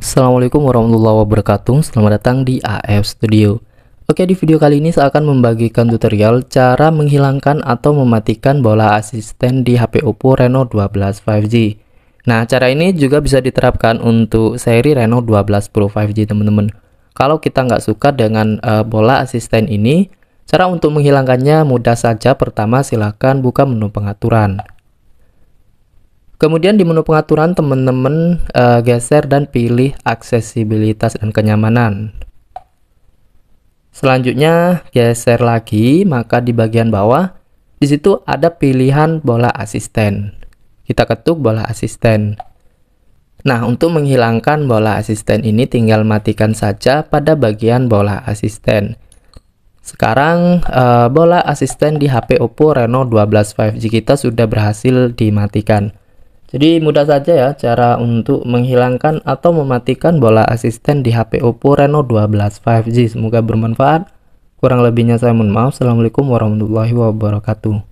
Assalamualaikum warahmatullahi wabarakatuh Selamat datang di AF Studio Oke di video kali ini saya akan membagikan tutorial cara menghilangkan atau mematikan bola asisten di HP Oppo Reno 12 5G Nah cara ini juga bisa diterapkan untuk seri Reno 12 Pro 5G teman-teman Kalau kita nggak suka dengan uh, bola asisten ini Cara untuk menghilangkannya mudah saja pertama silahkan buka menu pengaturan Kemudian di menu pengaturan teman-teman uh, geser dan pilih aksesibilitas dan kenyamanan. Selanjutnya geser lagi, maka di bagian bawah di situ ada pilihan bola asisten. Kita ketuk bola asisten. Nah, untuk menghilangkan bola asisten ini tinggal matikan saja pada bagian bola asisten. Sekarang uh, bola asisten di HP Oppo Reno 12 5G kita sudah berhasil dimatikan. Jadi mudah saja ya cara untuk menghilangkan atau mematikan bola asisten di HP Oppo Reno 12 5G. Semoga bermanfaat. Kurang lebihnya saya mohon maaf. Assalamualaikum warahmatullahi wabarakatuh.